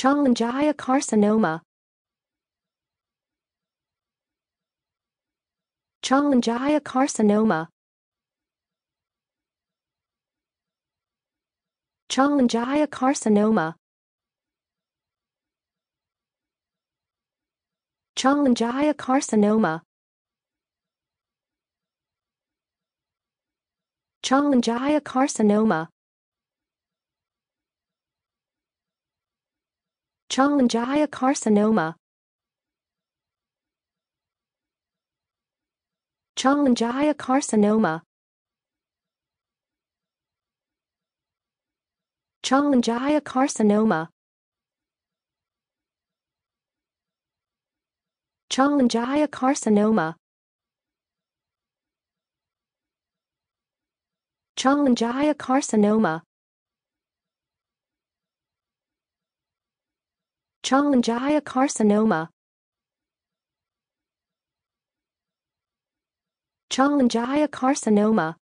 cholangiocarcinoma. carcinoma. Cholangia carcinoma. Cholangia carcinoma. Cholangia carcinoma. Cholangia carcinoma. Chalangia carcinoma Chalangia carcinoma Chalangia carcinoma Chalangia carcinoma carcinoma cholangiocarcinoma carcinoma carcinoma.